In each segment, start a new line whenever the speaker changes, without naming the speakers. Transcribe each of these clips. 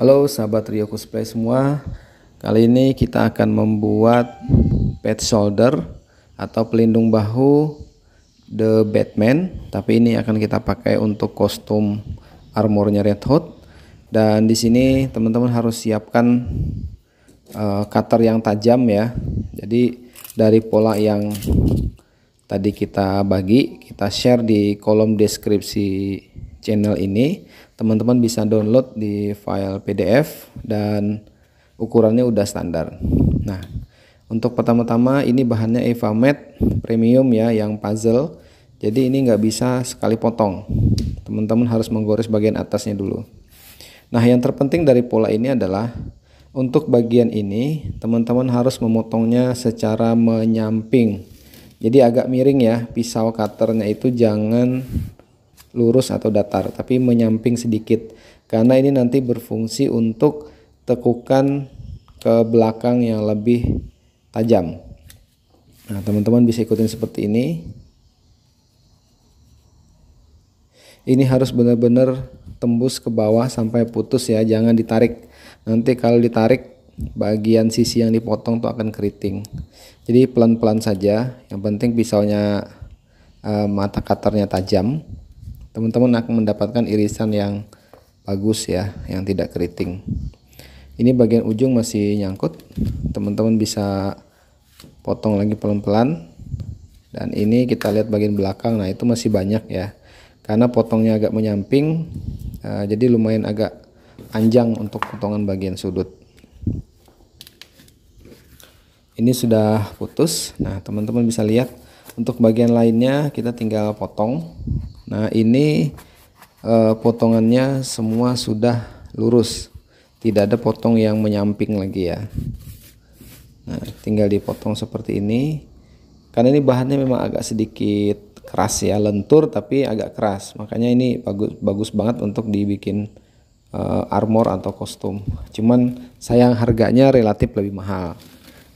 Halo sahabat Rio Cosplay semua Kali ini kita akan membuat pet shoulder atau pelindung bahu The Batman Tapi ini akan kita pakai untuk kostum armornya Red Hood Dan di sini teman-teman harus siapkan uh, cutter yang tajam ya Jadi dari pola yang tadi kita bagi kita share di kolom deskripsi channel ini teman-teman bisa download di file PDF dan ukurannya udah standar. Nah, untuk pertama-tama ini bahannya mat premium ya yang puzzle. Jadi ini nggak bisa sekali potong. Teman-teman harus menggores bagian atasnya dulu. Nah, yang terpenting dari pola ini adalah untuk bagian ini teman-teman harus memotongnya secara menyamping. Jadi agak miring ya pisau cutternya itu jangan lurus atau datar tapi menyamping sedikit karena ini nanti berfungsi untuk tekukan ke belakang yang lebih tajam nah teman-teman bisa ikutin seperti ini ini harus benar-benar tembus ke bawah sampai putus ya jangan ditarik nanti kalau ditarik bagian sisi yang dipotong tuh akan keriting jadi pelan-pelan saja yang penting pisaunya eh, mata katarnya tajam teman-teman akan mendapatkan irisan yang bagus ya yang tidak keriting ini bagian ujung masih nyangkut teman-teman bisa potong lagi pelan-pelan dan ini kita lihat bagian belakang nah itu masih banyak ya karena potongnya agak menyamping uh, jadi lumayan agak panjang untuk potongan bagian sudut ini sudah putus nah teman-teman bisa lihat untuk bagian lainnya kita tinggal potong Nah, ini eh, potongannya semua sudah lurus. Tidak ada potong yang menyamping lagi ya. Nah, tinggal dipotong seperti ini. Karena ini bahannya memang agak sedikit keras ya, lentur tapi agak keras. Makanya ini bagus bagus banget untuk dibikin uh, armor atau kostum. Cuman sayang harganya relatif lebih mahal.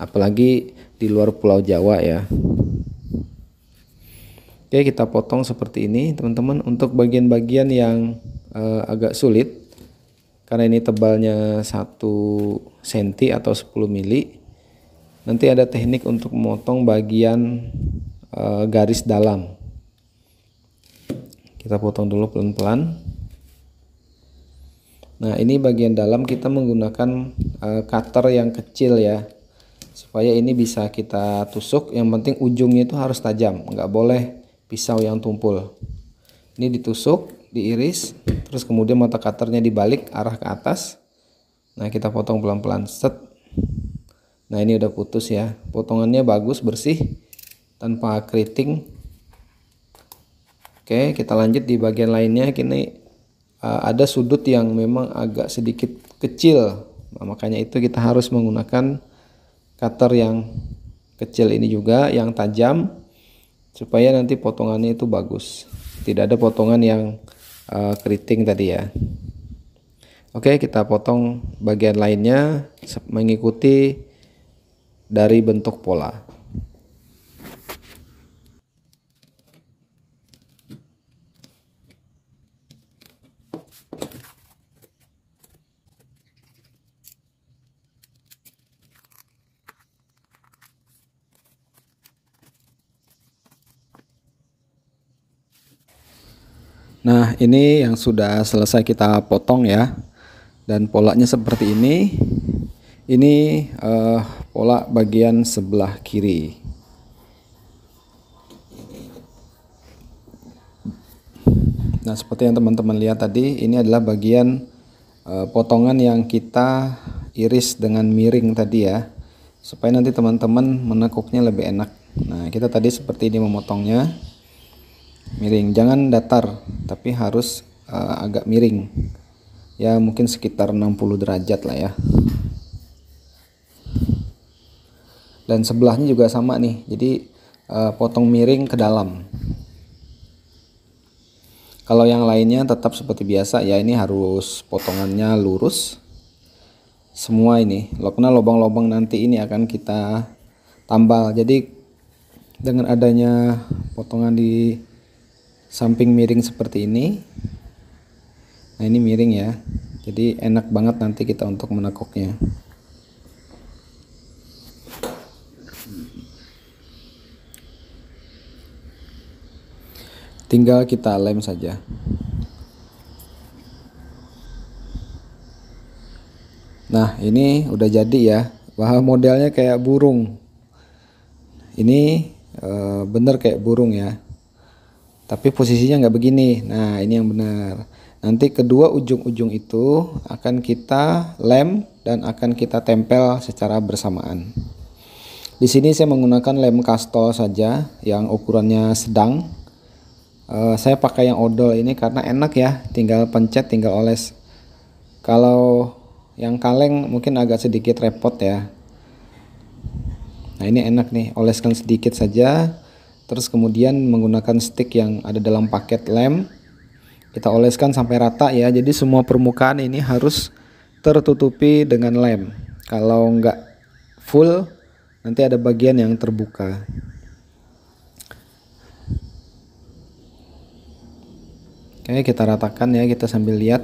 Apalagi di luar pulau Jawa ya. Oke, kita potong seperti ini, teman-teman. Untuk bagian-bagian yang eh, agak sulit, karena ini tebalnya 1 cm atau 10 mili, nanti ada teknik untuk memotong bagian eh, garis dalam. Kita potong dulu pelan-pelan. Nah, ini bagian dalam kita menggunakan eh, cutter yang kecil ya. Supaya ini bisa kita tusuk, yang penting ujungnya itu harus tajam, nggak boleh pisau yang tumpul. Ini ditusuk, diiris, terus kemudian mata cutternya dibalik arah ke atas. Nah, kita potong pelan-pelan. Set. Nah, ini udah putus ya. Potongannya bagus, bersih, tanpa keriting. Oke, kita lanjut di bagian lainnya. Kini uh, ada sudut yang memang agak sedikit kecil. Nah, makanya itu kita harus menggunakan cutter yang kecil ini juga, yang tajam supaya nanti potongannya itu bagus tidak ada potongan yang uh, keriting tadi ya Oke kita potong bagian lainnya mengikuti dari bentuk pola Nah ini yang sudah selesai kita potong ya dan polanya seperti ini. Ini uh, pola bagian sebelah kiri. Nah seperti yang teman-teman lihat tadi ini adalah bagian uh, potongan yang kita iris dengan miring tadi ya supaya nanti teman-teman menekuknya lebih enak. Nah kita tadi seperti ini memotongnya miring jangan datar tapi harus uh, agak miring ya mungkin sekitar 60 derajat lah ya dan sebelahnya juga sama nih jadi uh, potong miring ke dalam kalau yang lainnya tetap seperti biasa ya ini harus potongannya lurus semua ini karena lubang-lubang nanti ini akan kita tambal jadi dengan adanya potongan di samping miring seperti ini nah ini miring ya jadi enak banget nanti kita untuk menekuknya tinggal kita lem saja nah ini udah jadi ya bahwa modelnya kayak burung ini e, bener kayak burung ya tapi posisinya nggak begini nah ini yang benar nanti kedua ujung-ujung itu akan kita lem dan akan kita tempel secara bersamaan di sini saya menggunakan lem kastol saja yang ukurannya sedang uh, saya pakai yang odol ini karena enak ya tinggal pencet tinggal oles kalau yang kaleng mungkin agak sedikit repot ya nah ini enak nih oleskan sedikit saja Terus kemudian menggunakan stick yang ada dalam paket lem. Kita oleskan sampai rata ya. Jadi semua permukaan ini harus tertutupi dengan lem. Kalau nggak full nanti ada bagian yang terbuka. Oke, kita ratakan ya, kita sambil lihat.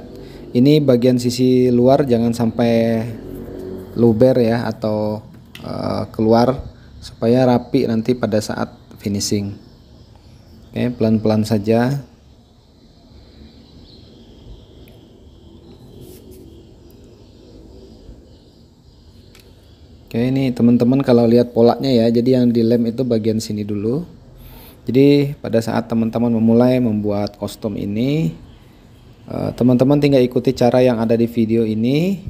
Ini bagian sisi luar jangan sampai luber ya atau uh, keluar supaya rapi nanti pada saat finishing oke pelan-pelan saja Oke ini teman-teman kalau lihat polanya ya jadi yang dilem itu bagian sini dulu jadi pada saat teman-teman memulai membuat kostum ini eh, teman-teman tinggal ikuti cara yang ada di video ini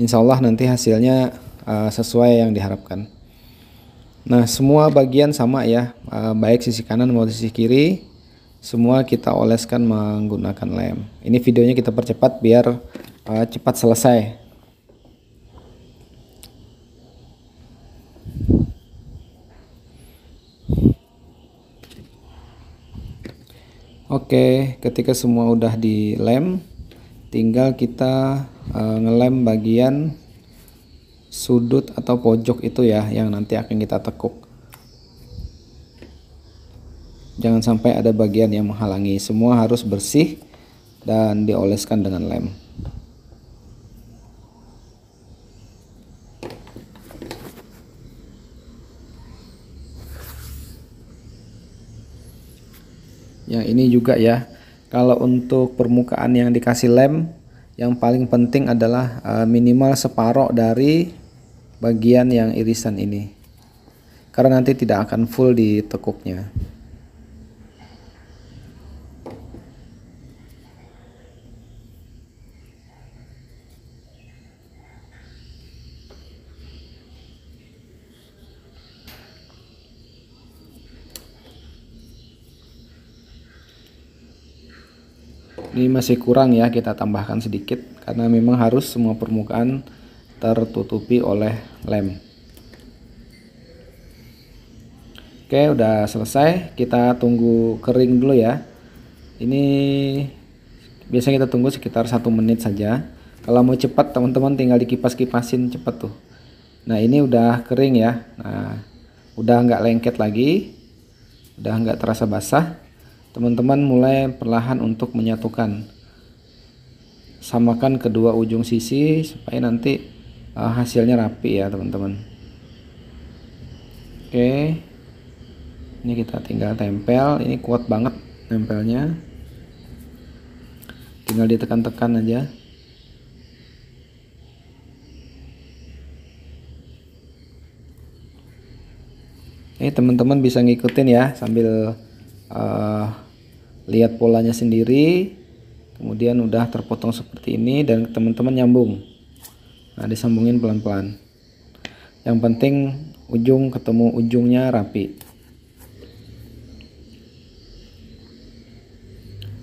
Insya Allah nanti hasilnya eh, sesuai yang diharapkan Nah, semua bagian sama ya, eh, baik sisi kanan maupun sisi kiri. Semua kita oleskan menggunakan lem. Ini videonya kita percepat biar eh, cepat selesai. Oke, ketika semua udah dilem, tinggal kita eh, ngelem bagian sudut atau pojok itu ya yang nanti akan kita tekuk. Jangan sampai ada bagian yang menghalangi. Semua harus bersih dan dioleskan dengan lem. Yang ini juga ya. Kalau untuk permukaan yang dikasih lem, yang paling penting adalah eh, minimal separoh dari bagian yang irisan ini karena nanti tidak akan full di tekuknya ini masih kurang ya kita tambahkan sedikit karena memang harus semua permukaan tertutupi oleh lem. Oke, udah selesai. Kita tunggu kering dulu ya. Ini biasanya kita tunggu sekitar satu menit saja. Kalau mau cepat teman-teman tinggal dikipas-kipasin cepat tuh. Nah ini udah kering ya. Nah udah nggak lengket lagi, udah nggak terasa basah. Teman-teman mulai perlahan untuk menyatukan. Samakan kedua ujung sisi supaya nanti uh, hasilnya rapi ya teman-teman oke okay. ini kita tinggal tempel ini kuat banget tempelnya tinggal ditekan-tekan aja Oke teman-teman bisa ngikutin ya sambil uh, lihat polanya sendiri kemudian udah terpotong seperti ini dan teman-teman nyambung nah disambungin pelan-pelan yang penting ujung ketemu ujungnya rapi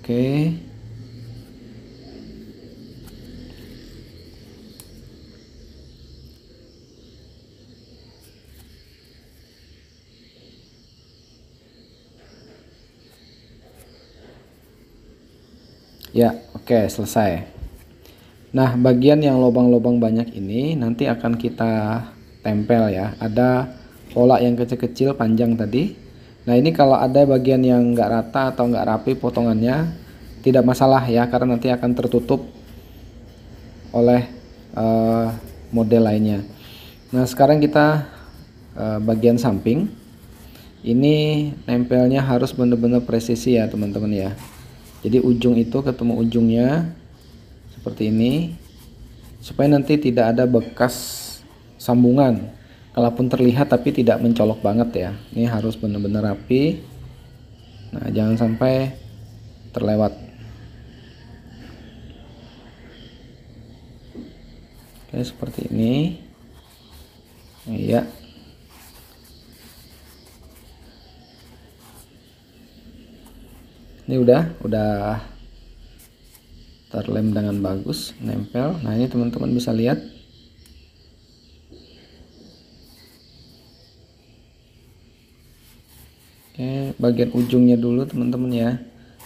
oke Ya, oke, okay, selesai. Nah, bagian yang lubang-lubang banyak ini nanti akan kita tempel ya. Ada pola yang kecil-kecil panjang tadi. Nah, ini kalau ada bagian yang nggak rata atau nggak rapi potongannya, tidak masalah ya, karena nanti akan tertutup oleh uh, model lainnya. Nah, sekarang kita uh, bagian samping. Ini nempelnya harus benar-benar presisi ya, teman-teman ya. Jadi ujung itu ketemu ujungnya seperti ini supaya nanti tidak ada bekas sambungan kalaupun terlihat tapi tidak mencolok banget ya ini harus benar-benar rapi nah jangan sampai terlewat oke seperti ini iya ini udah udah terlem dengan bagus nempel nah ini teman-teman bisa lihat Oke, bagian ujungnya dulu teman-teman ya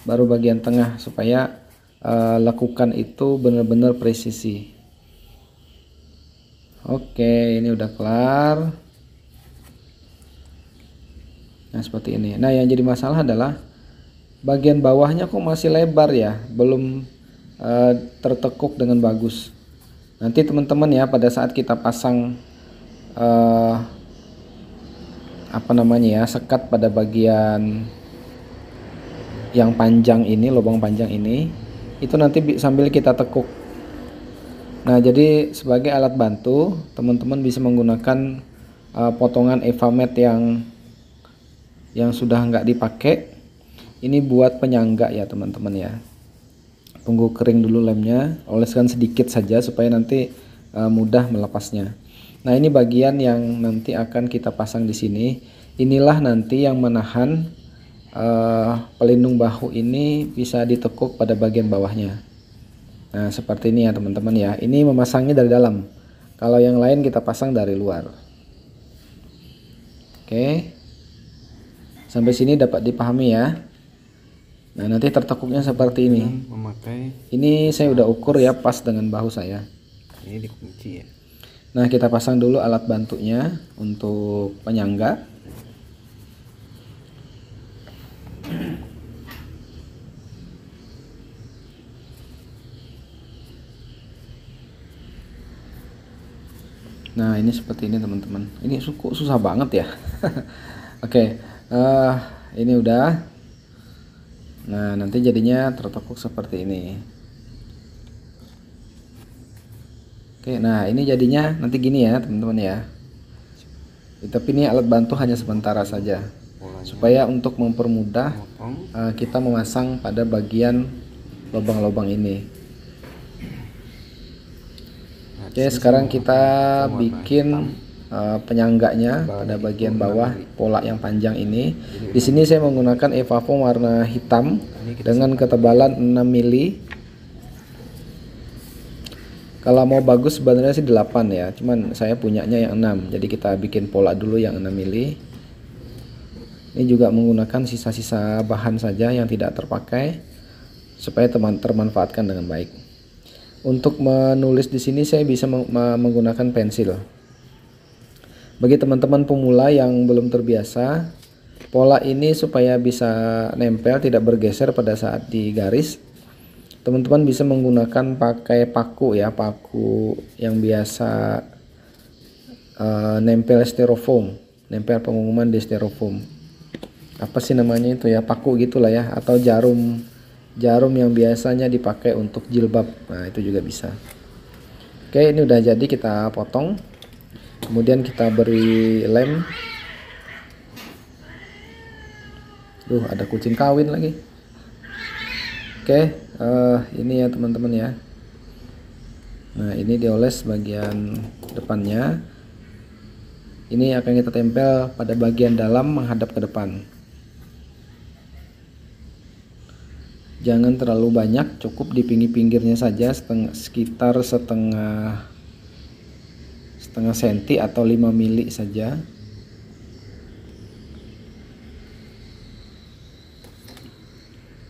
baru bagian tengah supaya uh, lakukan itu benar-benar presisi Oke ini udah kelar Nah seperti ini Nah yang jadi masalah adalah Bagian bawahnya kok masih lebar ya Belum Eh, tertekuk dengan bagus. Nanti teman-teman ya pada saat kita pasang uh, apa namanya ya sekat pada bagian yang panjang ini lubang panjang ini itu nanti sambil kita tekuk. Nah jadi sebagai alat bantu teman-teman bisa menggunakan uh, potongan evamet yang yang sudah nggak dipakai ini buat penyangga ya teman-teman ya tunggu kering dulu lemnya oleskan sedikit saja supaya nanti uh, mudah melepasnya nah ini bagian yang nanti akan kita pasang di sini inilah nanti yang menahan uh, pelindung bahu ini bisa ditekuk pada bagian bawahnya nah seperti ini ya teman-teman ya ini memasangnya dari dalam kalau yang lain kita pasang dari luar oke okay. sampai sini dapat dipahami ya Nah, nanti tertekuknya seperti ini. Hmm, memakai Ini saya udah ukur ya pas dengan bahu saya. Ini dikunci ya. Nah, kita pasang dulu alat bantunya untuk penyangga. Nah, ini seperti ini teman-teman. Ini suku susah banget ya. Oke, okay. uh, eh, ini udah Nah, nanti jadinya tertekuk seperti ini. Oke, nah ini jadinya nanti gini ya, teman-teman ya. Eh, tapi ini alat bantu hanya sementara saja. Supaya untuk mempermudah uh, kita memasang pada bagian lubang-lubang ini. Nah, Oke, sekarang kita bikin Eh, penyangganya pada bagian bawah pola yang panjang ini. Di sini saya menggunakan evapo warna hitam dengan ketebalan 6 mili. Kalau mau bagus sebenarnya sih 8 ya, cuman saya punyanya yang 6. Jadi kita bikin pola dulu yang 6 mili. Ini juga menggunakan sisa-sisa bahan saja yang tidak terpakai supaya teman termanfaatkan dengan baik. Untuk menulis di sini saya bisa menggunakan pensil. Bagi teman-teman pemula yang belum terbiasa, pola ini supaya bisa nempel tidak bergeser pada saat di garis. Teman-teman bisa menggunakan pakai paku ya, paku yang biasa uh, nempel styrofoam, nempel pengumuman di styrofoam. Apa sih namanya itu ya, paku gitulah ya atau jarum jarum yang biasanya dipakai untuk jilbab. Nah, itu juga bisa. Oke, ini udah jadi kita potong kemudian kita beri lem Duh, ada kucing kawin lagi. Oke, uh, ini ya teman-teman ya. Nah, ini dioles bagian depannya. Ini akan kita tempel pada bagian dalam menghadap ke depan. Jangan terlalu banyak, cukup di pinggir-pinggirnya saja seteng sekitar setengah setengah senti atau 5 mili saja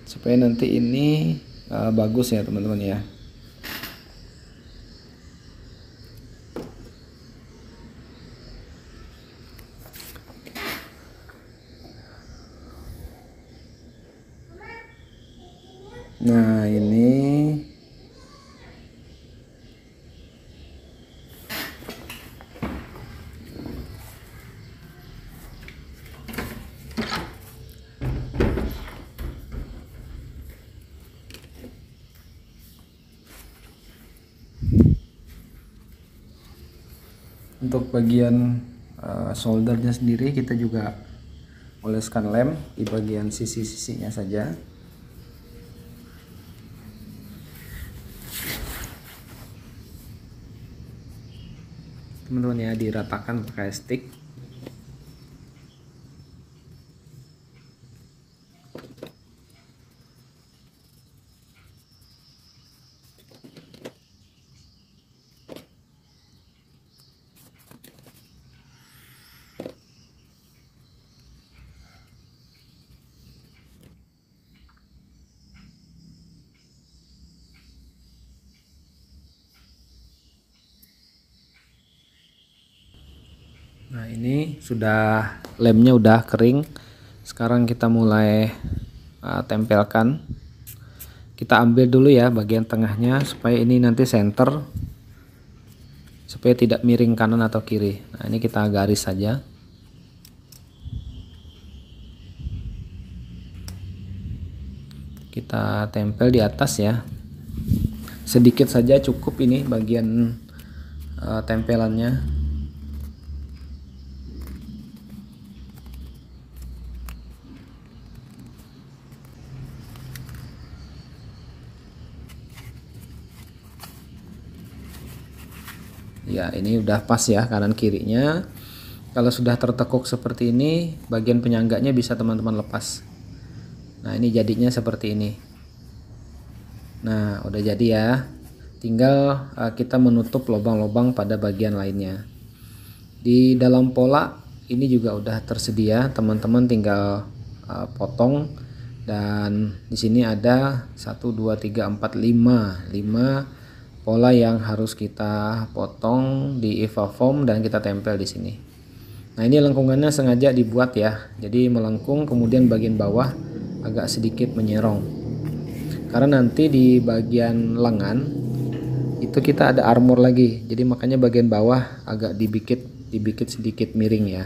supaya nanti ini uh, bagus ya teman-teman ya untuk bagian uh, soldernya sendiri kita juga oleskan lem di bagian sisi-sisinya saja teman-teman ya diratakan pakai stick Nah ini sudah lemnya udah kering. Sekarang kita mulai uh, tempelkan. Kita ambil dulu ya bagian tengahnya supaya ini nanti center. Supaya tidak miring kanan atau kiri. Nah ini kita garis saja. Kita tempel di atas ya. Sedikit saja cukup ini bagian uh, tempelannya. ya ini udah pas ya kanan kirinya kalau sudah tertekuk seperti ini bagian penyangganya bisa teman-teman lepas nah ini jadinya seperti ini nah udah jadi ya tinggal uh, kita menutup lubang-lubang pada bagian lainnya di dalam pola ini juga udah tersedia teman-teman tinggal uh, potong dan di sini ada 1 2 3 4 5 5 pola yang harus kita potong di EVA foam dan kita tempel di sini nah ini lengkungannya sengaja dibuat ya jadi melengkung kemudian bagian bawah agak sedikit menyerong karena nanti di bagian lengan itu kita ada armor lagi jadi makanya bagian bawah agak dibikit dibikit sedikit miring ya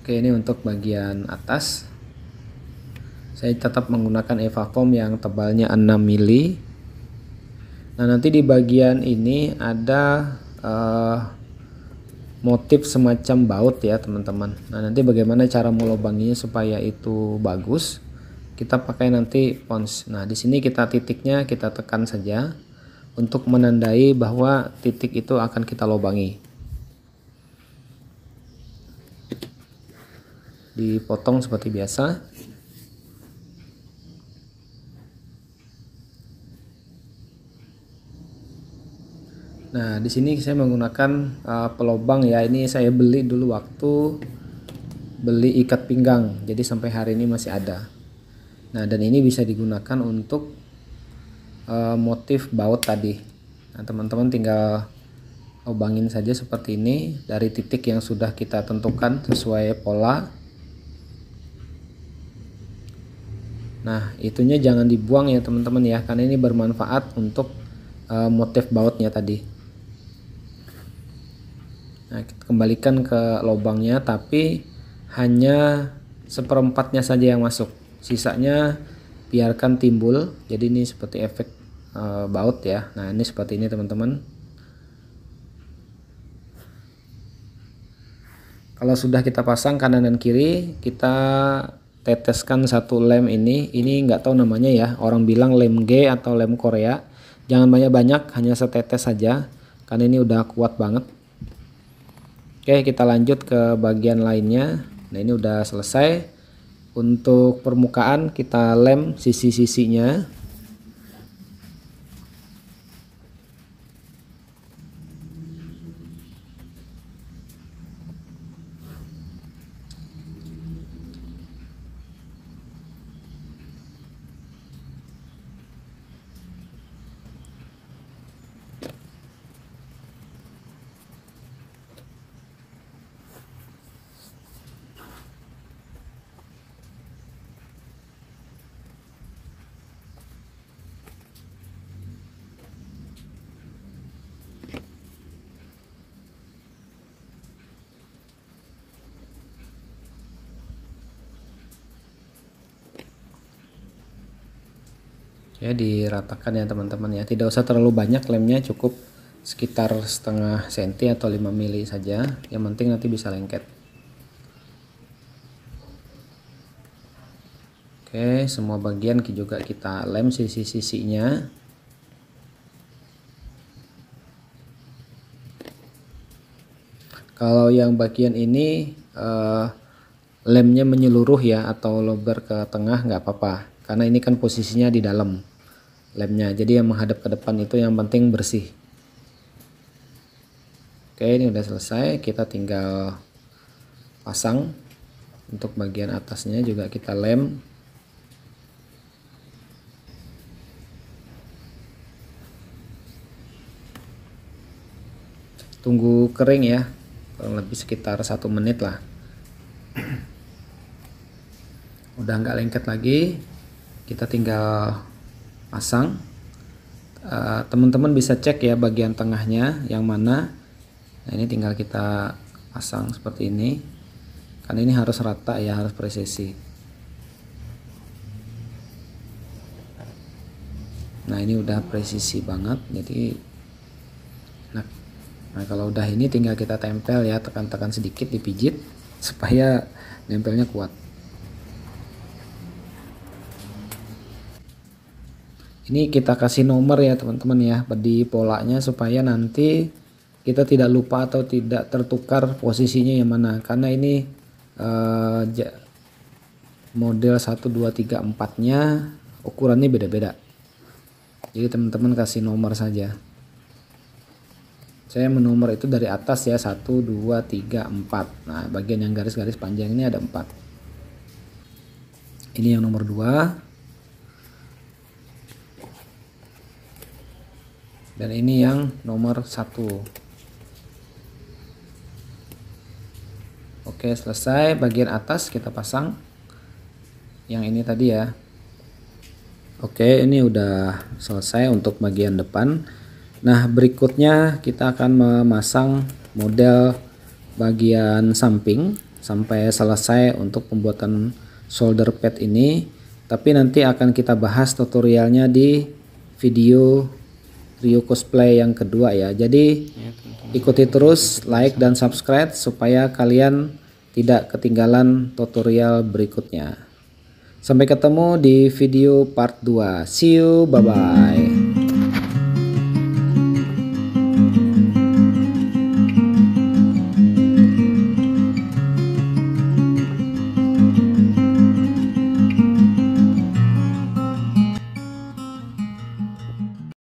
oke ini untuk bagian atas saya tetap menggunakan eva foam yang tebalnya 6 mili nah nanti di bagian ini ada uh, motif semacam baut ya teman-teman nah nanti bagaimana cara melubanginya supaya itu bagus kita pakai nanti pons nah di sini kita titiknya kita tekan saja untuk menandai bahwa titik itu akan kita lobangi. dipotong seperti biasa Nah, di sini saya menggunakan uh, pelobang ya. Ini saya beli dulu waktu beli ikat pinggang. Jadi sampai hari ini masih ada. Nah, dan ini bisa digunakan untuk uh, motif baut tadi. Nah, teman-teman tinggal lubangin saja seperti ini dari titik yang sudah kita tentukan sesuai pola. Nah, itunya jangan dibuang ya, teman-teman ya, karena ini bermanfaat untuk eh, motif bautnya tadi. Nah, kita kembalikan ke lubangnya tapi hanya seperempatnya saja yang masuk. Sisanya biarkan timbul. Jadi ini seperti efek e, baut ya. Nah, ini seperti ini teman-teman. Kalau sudah kita pasang kanan dan kiri, kita teteskan satu lem ini. Ini nggak tahu namanya ya. Orang bilang lem G atau lem Korea. Jangan banyak-banyak, hanya setetes saja. Karena ini udah kuat banget. Oke, kita lanjut ke bagian lainnya. Nah, ini udah selesai. Untuk permukaan kita lem sisi-sisinya. ya diratakan ya teman-teman ya tidak usah terlalu banyak lemnya cukup sekitar setengah senti atau 5 mili saja yang penting nanti bisa lengket oke semua bagian juga kita lem sisi-sisinya kalau yang bagian ini eh, lemnya menyeluruh ya atau lober ke tengah nggak apa-apa karena ini kan posisinya di dalam lemnya jadi yang menghadap ke depan itu yang penting bersih oke ini udah selesai kita tinggal pasang untuk bagian atasnya juga kita lem tunggu kering ya kurang lebih sekitar satu menit lah udah nggak lengket lagi kita tinggal pasang eh, teman-teman uh, bisa cek ya bagian tengahnya yang mana nah ini tinggal kita pasang seperti ini karena ini harus rata ya harus presisi nah ini udah presisi banget jadi nah, nah kalau udah ini tinggal kita tempel ya tekan-tekan sedikit dipijit supaya nempelnya kuat ini kita kasih nomor ya teman-teman ya di polanya supaya nanti kita tidak lupa atau tidak tertukar posisinya yang mana karena ini eh, model 1 2 3 4 nya ukurannya beda-beda jadi teman-teman kasih nomor saja saya menomor itu dari atas ya 1 2 3 4 nah bagian yang garis-garis panjang ini ada 4 ini yang nomor 2 dan ini yang nomor satu oke selesai bagian atas kita pasang yang ini tadi ya oke ini udah selesai untuk bagian depan nah berikutnya kita akan memasang model bagian samping sampai selesai untuk pembuatan solder pad ini tapi nanti akan kita bahas tutorialnya di video Ryu cosplay yang kedua ya. Jadi ikuti terus like dan subscribe supaya kalian tidak ketinggalan tutorial berikutnya. Sampai ketemu di video part 2. See you, bye bye.